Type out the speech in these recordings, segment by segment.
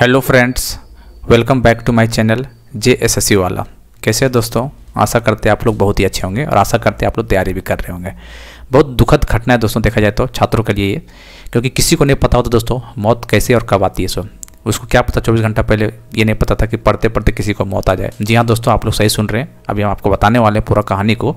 hello friends welcome back to my channel J S S वाला कैसे है दोस्तों आशा करते हैं आप लोग बहुत ही अच्छे होंगे और आशा करते हैं आप लोग तैयारी भी कर रहे होंगे बहुत दुखद घटना है दोस्तों देखा जाए तो छात्रों के लिए ये क्योंकि किसी को नहीं पता होता दोस्तों मौत कैसे और कब आती है सो उसको क्या पता चौबीस घंटा पहले ये नहीं पता था कि पढ़ते पढ़ते किसी को मौत आ जाए जी हाँ दोस्तों आप लोग सही सुन रहे हैं अभी हम आपको बताने वाले हैं पूरा कहानी को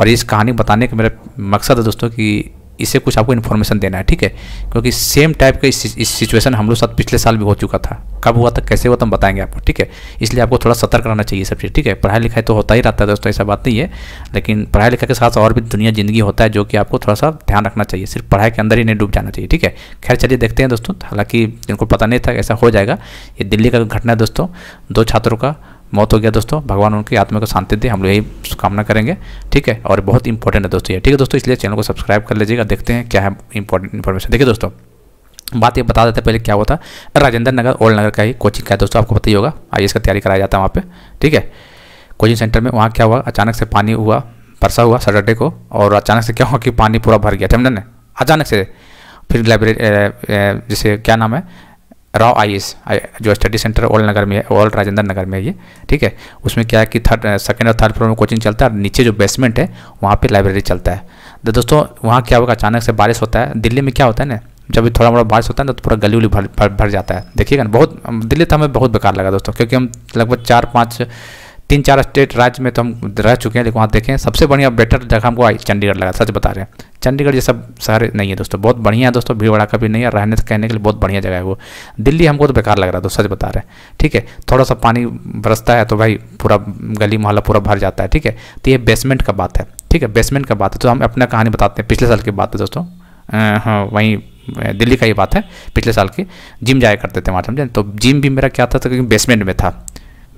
और इस कहानी बताने का मेरा मकसद है दोस्तों कि इसे कुछ आपको इन्फॉर्मेशन देना है ठीक है क्योंकि सेम टाइप का इस, सिचुएशन हम लोग साथ पिछले साल भी हो चुका था कब हुआ था कैसे हुआ था हम बताएंगे आपको ठीक है इसलिए आपको थोड़ा सतर्क रहना चाहिए सब चीज़ ठीक है पढ़ाई लिखाई तो होता ही रहता है दोस्तों ऐसा बात नहीं है लेकिन पढ़ाई लिखाई के साथ और भी दुनिया ज़िंदगी होता है जो कि आपको थोड़ा सा ध्यान रखना चाहिए सिर्फ पढ़ाई के अंदर ही नहीं डूब जाना चाहिए ठीक है खैर चलिए देखते हैं दोस्तों हालांकि जिनको पता नहीं था ऐसा हो जाएगा ये दिल्ली का घटना है दोस्तों दो छात्रों का मौत हो गया दोस्तों भगवान उनकी आत्मा को शांति दे हम लोग यही कामना करेंगे ठीक है और बहुत इंपॉर्टेंट है दोस्तों ये ठीक है दोस्तों इसलिए चैनल को सब्सक्राइब कर लीजिएगा देखते हैं क्या है इंपॉर्टेंट इन्फॉर्मेशन देखिए दोस्तों बात ये बता देते पहले क्या हुआ था राजेंद्र नगर ओल्ड नगर का ही कोचिंग का है दोस्तों आपको पता ही होगा आई इसका तैयारी कराया जाता है वहाँ पर ठीक है कोचिंग सेंटर में वहाँ क्या हुआ अचानक से पानी हुआ परसा हुआ सैटरडे को और अचानक से क्या हुआ कि पानी पूरा भर गया समझ ने अचानक से फिर लाइब्रेरी जैसे क्या नाम है राव आई जो स्टडी सेंटर ओल्ड नगर में है ओल्ड राजेंद्र नगर में है ये ठीक है उसमें क्या है कि थर्ड सेकेंड uh, और थर्ड फ्लोर में कोचिंग चलता है और नीचे जो बेसमेंट है वहाँ पे लाइब्रेरी चलता है तो दोस्तों वहाँ क्या होगा अचानक से बारिश होता है दिल्ली में क्या होता है ना जब भी थोड़ा मोड़ा बारिश होता है ना तो पूरा गली उली भर भर, भर जाता है देखिएगा ना बहुत दिल्ली तो हमें बहुत बेकार लगा दोस्तों क्योंकि हम लगभग चार पाँच तीन चार स्टेट राज्य में तो हम रह चुके हैं लेकिन वहाँ देखें सबसे बढ़िया बेटर जगह हमको चंडीगढ़ लगा सच बता रहे हैं चंडीगढ़ ये सब शहर नहीं है दोस्तों बहुत बढ़िया है दोस्तों भीड़ भीड़वाड़ा का भी नहीं है रहने से कहने के लिए बहुत बढ़िया जगह है वो दिल्ली हमको तो बेकार लग रहा है दोस्तों सच बता रहे हैं ठीक है थोड़ा सा पानी बरसता है तो भाई पूरा गली मोहल्ला पूरा भर जाता है ठीक है तो ये बेसमेंट का बात है ठीक है बेसमेंट का बात है तो हम अपना कहानी बताते हैं पिछले साल की बात है दोस्तों हाँ वहीं दिल्ली का ये बात है पिछले साल की जिम जाया करते थे वहाँ समझे तो जिम भी मेरा क्या था तो क्योंकि बेसमेंट में था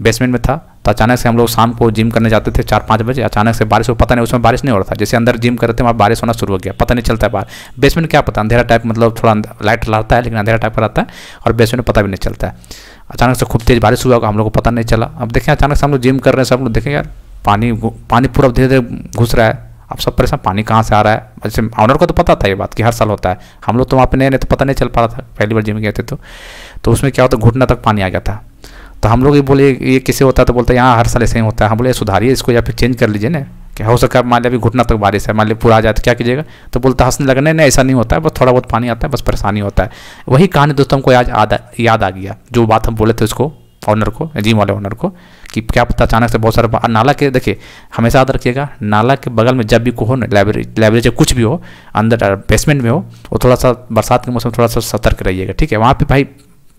बेसमेंट में था तो अचानक से हम लोग शाम को जिम करने जाते थे चार पाँच बजे अचानक से बारिश हो पता नहीं उसमें बारिश नहीं हो रहा था जैसे अंदर जिम कर रहे थे वहाँ बारिश होना शुरू हो गया पता नहीं चलता है बाहर बेसमेंट क्या पता अंधेरा टाइप मतलब थोड़ा लाइट रहता है लेकिन अंधेरा टाइप का रहता है और बेसमेंट पता भी नहीं चलता है अचानक से खूब तेज़ बारिश हुआ हम लोग को पता नहीं चला अब देखें अचानक से हम लोग जिम कर रहे हैं सब लोग देखें यार पानी पानी पूरा धीरे धीरे घुस रहा है अब सब परेशान पानी कहाँ से आ रहा है जैसे ऑनर को तो पता था ये बात कि हर साल होता है हम लोग तो वहाँ पे नए नए तो पता नहीं चल पा रहा था पहली बार जिम गए थे तो तो उसमें क्या होता घुटना तक पानी आ गया था तो हम लोग ये बोले ये कैसे होता है तो बोलते हैं यहाँ हर साल ऐसे ही होता है हम बोले सुधारिए इसको या फिर चेंज कर लीजिए ना कि हो सका मान लिया अभी घुटना तक बारिश है मान लिया पूरा आ जाए तो क्या कीजिएगा तो बोलता हंसने लगने नहीं ऐसा नहीं होता है बस थोड़ा बहुत पानी आता है बस परेशानी होता है वही कहानी दोस्तों हमको आज याद आ गया जो बात हम बोले थे उसको ऑनर को जिम वाले ऑनर को कि क्या पता अचानक से बहुत सारा नाला के देखिए हमेशा याद रखिएगा नाला के बगल में जब भी को हो ना लाइब्रेरी लाइब्रेरी चाहे कुछ भी हो अंदर बेसमेंट में हो वो थोड़ा सा बरसात के मौसम में थोड़ा सा सतर्क रहिएगा ठीक है वहाँ पे भाई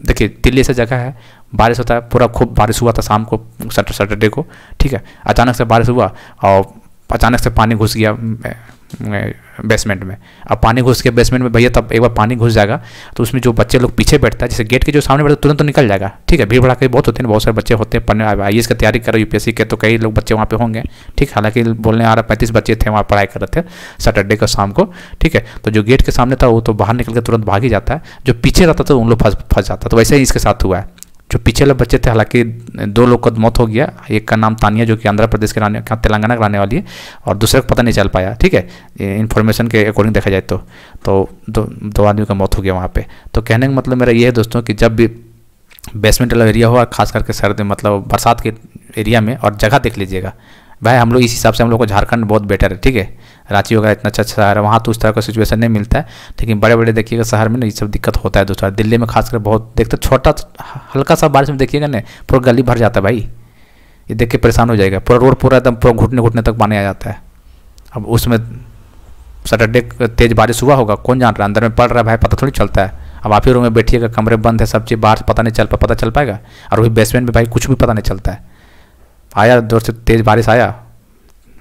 देखिए दिल्ली से जगह है बारिश होता है पूरा खूब बारिश हुआ था शाम को सैटरडे को ठीक है अचानक से बारिश हुआ और अचानक से पानी घुस गया बेसमेंट में अब पानी घुस के बेसमेंट में भैया तब एक बार पानी घुस जाएगा तो उसमें जो बच्चे लोग पीछे बैठता है जैसे गेट के जो सामने बैठते तुरंत तो निकल जाएगा ठीक है भीड़ के बहुत होते हैं बहुत सारे बच्चे होते हैं पढ़ने आई एस की तैयारी करो यूपीएससी के तो कई लोग बच्चे वहाँ पे होंगे ठीक है हालांकि बोलने आ रहा पैंतीस बच्चे थे वहाँ पढ़ाई कर रहे थे सैटरडे को शाम को ठीक है तो जो गेट के सामने था वो तो बाहर निकल के तुरंत भाग ही जाता है जो पीछे रहता था उन लोग फंस फंस जाता तो वैसे ही इसके साथ हुआ है जो पीछे वाले बच्चे थे हालांकि दो लोग का मौत हो गया एक का नाम तानिया जो कि आंध्र प्रदेश के रहने तेलंगाना के रहने वाली है और दूसरे को पता नहीं चल पाया ठीक है इन्फॉर्मेशन के अकॉर्डिंग देखा जाए तो तो दो, दो आदमी का मौत हो गया वहाँ पे तो कहने का मतलब मेरा ये है दोस्तों कि जब भी बेसमेंट वाला एरिया हुआ ख़ास करके सर्द मतलब बरसात के एरिया में और जगह देख लीजिएगा भाई हम लोग इस हिसाब से हम लोग को झारखंड बहुत बेटर है ठीक है रांची वगैरह इतना अच्छा, अच्छा शहर है वहाँ तो उस तरह का सिचुएशन नहीं मिलता है लेकिन बड़े बड़े देखिएगा शहर में ना ये सब दिक्कत होता है दूसरा दिल्ली में खासकर बहुत देखते तो छोटा हल्का सा बारिश में देखिएगा ना पूरा गली भर जाता है भाई ये देख के परेशान हो जाएगा पूरा रोड पूरा एकदम पूरा घुटने घुटने तक पानी आ जाता है अब उसमें सैटरडे तेज़ बारिश हुआ होगा कौन जान रहा है अंदर में पड़ रहा है भाई पता थोड़ी चलता है अब आप ही रूम में बैठिएगा कमरे बंद है सब चीज़ बाहर पता नहीं चल पा पता चल पाएगा और वही बेसमेंट में भाई कुछ भी पता नहीं चलता है आया जोर से तेज़ बारिश आया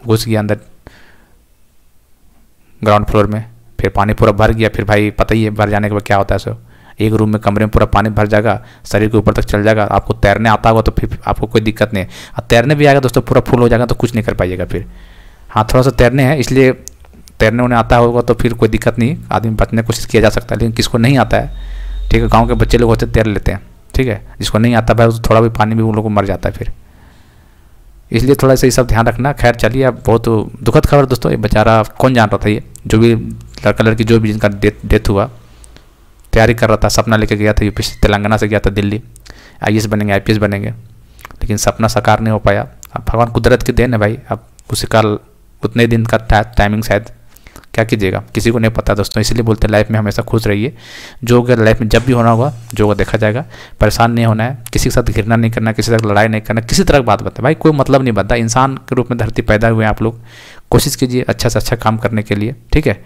घुस गया अंदर ग्राउंड फ्लोर में फिर पानी पूरा भर गया फिर भाई पता ही है भर जाने के बाद क्या होता है सो एक रूम में कमरे में पूरा पानी भर जाएगा शरीर के ऊपर तक चल जाएगा आपको तैरने आता होगा तो फिर आपको कोई दिक्कत नहीं है और तैरने भी आएगा दोस्तों पूरा फुल हो जाएगा तो कुछ नहीं कर पाइएगा फिर हाँ थोड़ा सा तैरने हैं इसलिए तैरने उन्हें आता होगा तो फिर कोई दिक्कत नहीं आदमी बचने की कोशिश किया जा सकता है लेकिन किसको नहीं आता है ठीक है गाँव के बच्चे लोग होते तैर लेते हैं ठीक है जिसको नहीं आता भाई थोड़ा भी पानी भी उन लोगों को मर जाता है फिर इसलिए थोड़ा सा ये सब ध्यान रखना खैर चलिए अब बहुत दुखद खबर दोस्तों ये बेचारा कौन जान रहा था ये जो भी लड़का लड़की जो भी जिनका डेथ डेथ हुआ तैयारी कर रहा था सपना लेके गया था यूपी तेलंगाना से गया था दिल्ली आई बनेंगे आई बनेंगे लेकिन सपना साकार नहीं हो पाया अब भगवान कुदरत की देन है भाई अब उसी का उतने दिन का टाइमिंग शायद क्या कीजिएगा किसी को नहीं पता दोस्तों इसलिए बोलते हैं लाइफ में हमेशा खुश रहिए जो होगा लाइफ में जब भी होना होगा जो होगा देखा जाएगा परेशान नहीं होना है किसी के साथ घिरना नहीं करना किसी तरह लड़ाई नहीं करना किसी तरह की बात बताए भाई कोई मतलब नहीं बनता इंसान के रूप में धरती पैदा हुए हैं आप लोग कोशिश कीजिए अच्छा से अच्छा काम करने के लिए ठीक है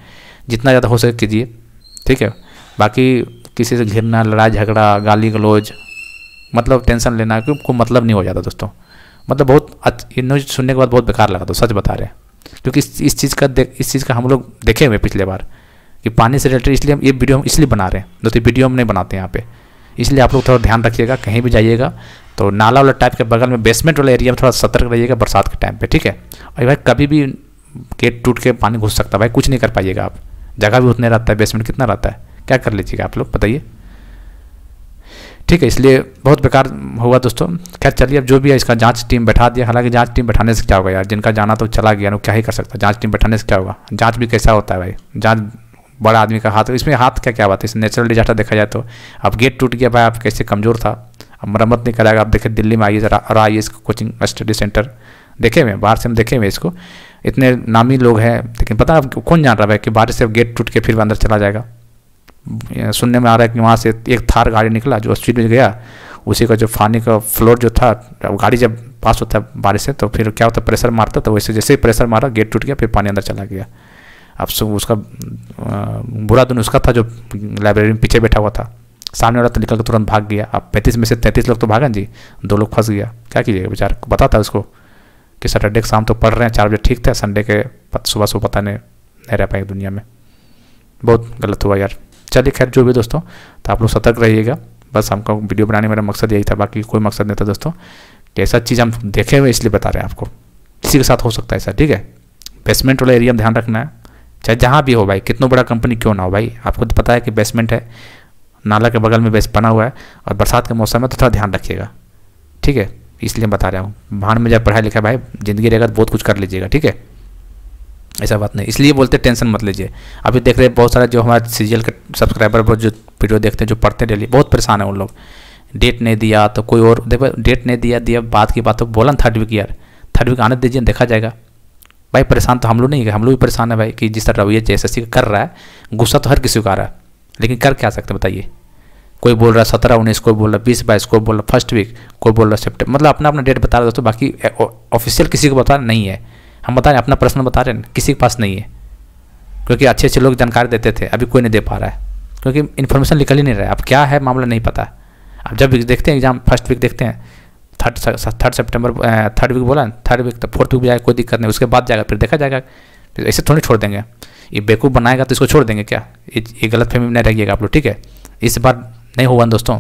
जितना ज़्यादा हो सके कीजिए ठीक है बाकी किसी से घिरना लड़ाई झगड़ा गाली गलोज मतलब टेंशन लेना कोई मतलब नहीं हो जाता दोस्तों मतलब बहुत अच्छा न्यूज़ सुनने के बाद बहुत बेकार लगा तो सच बता रहे हैं क्योंकि इस चीज़ का इस चीज़ का हम लोग देखे हुए पिछले बार कि पानी से रिलेटेड इसलिए हम ये वीडियो हम इसलिए बना रहे हैं दो वीडियो हम नहीं बनाते हैं यहाँ पे इसलिए आप लोग थोड़ा ध्यान रखिएगा कहीं भी जाइएगा तो नाला वाला टाइप के बगल में बेसमेंट वाला एरिया में थोड़ा सतर्क रहिएगा बरसात के टाइम पे ठीक है और भाई कभी भी गेट टूट के पानी घुस सकता है भाई कुछ नहीं कर पाइएगा आप जगह भी उतने रहता है बेसमेंट कितना रहता है क्या कर लीजिएगा आप लोग बताइए ठीक है इसलिए बहुत बेकार हुआ दोस्तों खैर चलिए अब जो भी है इसका जांच टीम बैठा दिया हालांकि जांच टीम बैठाने से क्या होगा यार जिनका जाना तो चला गया ना क्या ही कर सकता जांच टीम बैठाने से क्या होगा जांच भी कैसा होता है भाई जांच बड़ा आदमी का हाथ इसमें हाथ क्या क्या बात है इस नेचुरल डिजास्टर देखा जाए तो अब गेट टूट गया भाई आप कैसे कमज़ोर था अब मरम्मत नहीं कराएगा आप देखिए दिल्ली में आइए और आइए इसको कोचिंग स्टडी सेंटर देखे हुए बाहर से हम देखे हुए इसको इतने नामी लोग हैं लेकिन पता है कौन जान रहा है कि बाहर से अब गेट टूट के फिर अंदर चला जाएगा सुनने में आ रहा है कि वहाँ से एक थार गाड़ी निकला जो स्पीड में गया उसी का जो पानी का फ्लोर जो था गाड़ी जब पास होता है बारिश से तो फिर क्या होता है प्रेशर मारता तो वैसे जैसे ही प्रेशर मारा गेट टूट गया फिर पानी अंदर चला गया अब सुबह उसका बुरा दिन उसका था जो लाइब्रेरी में पीछे बैठा हुआ था सामने वाला तो निकल के तुरंत भाग गया अब पैंतीस में से तैंतीस लोग तो भागन जी दो लोग फंस गया क्या कीजिएगा बेचार बता था उसको कि सैटरडे शाम तो पढ़ रहे हैं चार बजे ठीक था संडे के सुबह सुबह पता नहीं नहीं रह पाएंगे दुनिया में बहुत गलत हुआ यार चलिए खैर जो भी दोस्तों तो आप लोग सतर्क रहिएगा बस हमको वीडियो बनाने मेरा मकसद यही था बाकी कोई मकसद नहीं था दोस्तों ऐसा चीज़ हम देखे हुए इसलिए बता रहे हैं आपको किसी के साथ हो सकता है ऐसा ठीक है बेसमेंट वाला एरिया में ध्यान रखना है चाहे जहाँ भी हो भाई कितना बड़ा कंपनी क्यों ना हो भाई आपको तो पता है कि बेसमेंट है नाला के बगल में बेस बना हुआ है और बरसात के मौसम में तो थोड़ा ध्यान रखिएगा ठीक है इसलिए बता रहा हूँ भाड़ में जब पढ़ाई लिखा भाई ज़िंदगी रहेगा तो बहुत कुछ कर लीजिएगा ठीक है ऐसा बात नहीं इसलिए बोलते टेंशन मत लीजिए अभी देख रहे बहुत सारा जो हमारे सीरियल के सब्सक्राइबर पर जो वीडियो देखते हैं जो पढ़ते हैं डेली बहुत परेशान है उन लोग डेट नहीं दिया तो कोई और देखो डेट नहीं दिया दिया बात की बात तो बोला ना third week year third week आने दीजिए देखा जाएगा भाई परेशान तो हम लोग नहीं है हम लोग भी परेशान है भाई कि जिस तरह रवैया एस एस कर रहा है गुस्सा तो हर किसी को आ रहा है लेकिन कर क्या सकते बताइए कोई बोल रहा है सत्रह उन्नीस कोई बोल रहा है बीस बाईस कोई बोल रहा है फर्स्ट वीक कोई बोल रहा है सेप्टेम्बर मतलब अपना अपना डेट बता रहा दोस्तों बाकी ऑफिशियल किसी को बता नहीं है हम बता रहे हैं अपना प्रश्न बता रहे हैं किसी के पास नहीं है क्योंकि अच्छे अच्छे लोग जानकारी देते थे अभी कोई नहीं दे पा रहा है क्योंकि इन्फॉर्मेशन निकल ही नहीं रहा है अब क्या है मामला नहीं पता अब जब देखते हैं एग्जाम फर्स्ट वीक देखते हैं third third September third week बोला थर्ड वीक तो फोर्थ वीक जाएगा कोई दिक्कत नहीं उसके बाद जाएगा फिर देखा जाएगा फिर ऐसे थोड़ी छोड़ देंगे ये बेकूफ़ बनाएगा तो इसको छोड़ देंगे क्या ये, ये गलत फहमी नहीं रहिएगा आप लोग ठीक है इस बार नहीं होगा दोस्तों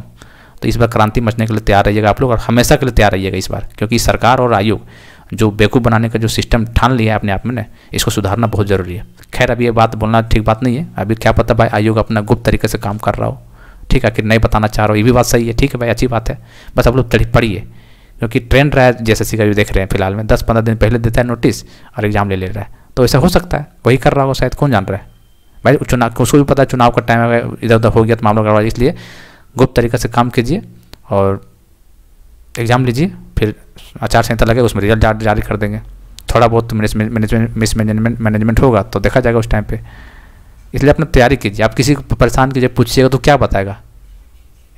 तो इस बार क्रांति मचने के लिए तैयार रहिएगा आप लोग और हमेशा के लिए तैयार रहिएगा इस बार क्योंकि सरकार और आयोग जो बेकूफ़ बनाने का जो सिस्टम ठान लिया है अपने आप में ने इसको सुधारना बहुत ज़रूरी है खैर अभी ये बात बोलना ठीक बात नहीं है अभी क्या पता भाई आयोग अपना गुप्त तरीके से काम कर रहा हो ठीक है कि नहीं बताना चाह रहा हो ये भी बात सही है ठीक है भाई अच्छी बात है बस आप लोग पढ़िए क्योंकि ट्रेंड रहा है जैसे का भी देख रहे हैं फिलहाल में दस पंद्रह दिन पहले देता है नोटिस और एग्ज़ाम ले ले रहा है तो ऐसा हो सकता है वही कर रहा हो शायद कौन जान रहा है भाई चुनाव उसको भी पता है चुनाव का टाइम अगर इधर उधर हो गया तो मामला गड़बड़ा इसलिए गुप्त तरीके से काम कीजिए और एग्ज़ाम लीजिए फिर आचार संहिता लगे उसमें रिजल्ट जारी, जारी कर देंगे थोड़ा बहुत मैनेजमेंट मिस मैनेजमेंट होगा तो देखा जाएगा उस टाइम पर इसलिए अपना तैयारी कीजिए आप किसी को परेशान कीजिए पूछिएगा तो क्या बताएगा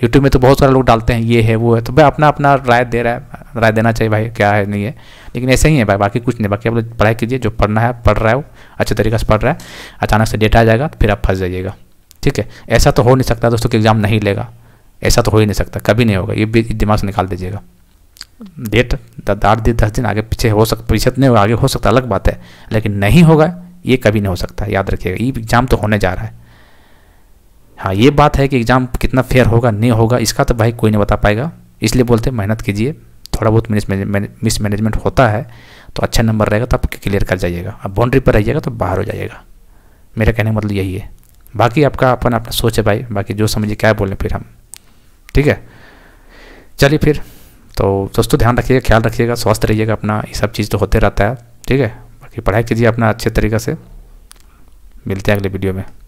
यूट्यूब में तो बहुत सारे लोग डालते हैं ये है वो है तो भाई अपना अपना राय दे रहा है राय देना चाहिए भाई क्या है नहीं है लेकिन ऐसे ही है भाई बाकी कुछ नहीं बाकी आप लोग पढ़ाई कीजिए जो पढ़ना है पढ़ रहा है वो अच्छे तरीके से पढ़ रहा है अचानक से डेटा आ जाएगा तो फिर आप फंस जाइएगा ठीक है ऐसा तो हो नहीं सकता दोस्तों कि एग्ज़ाम नहीं लेगा ऐसा तो हो ही नहीं सकता कभी नहीं होगा ये भी दिमाग से निकाल दीजिएगा डेट आठ दिन दस दिन आगे पीछे हो सकता पीछे नहीं होगा आगे हो सकता अलग बात है लेकिन नहीं होगा ये कभी नहीं हो सकता याद रखिएगा ये एग्ज़ाम तो होने जा रहा है हाँ ये बात है कि एग्ज़ाम कितना फेयर होगा नहीं होगा इसका तो भाई कोई नहीं बता पाएगा इसलिए बोलते मेहनत कीजिए थोड़ा बहुत मिस मैनेजमेंट होता है तो अच्छा नंबर रहेगा तो आप क्लियर कर जाइएगा अब बाउंड्री पर रहिएगा तो बाहर हो जाइएगा मेरा कहने का मतलब यही है बाकी आपका अपन अपना सोच है भाई बाकी जो समझिए क्या बोलें फिर हम ठीक है चलिए फिर तो दोस्तों ध्यान रखिएगा ख्याल रखिएगा स्वस्थ रहिएगा अपना ये सब चीज़ तो होते रहता है ठीक है बाकी पढ़ाई कीजिए अपना अच्छे तरीके से मिलते हैं अगले वीडियो में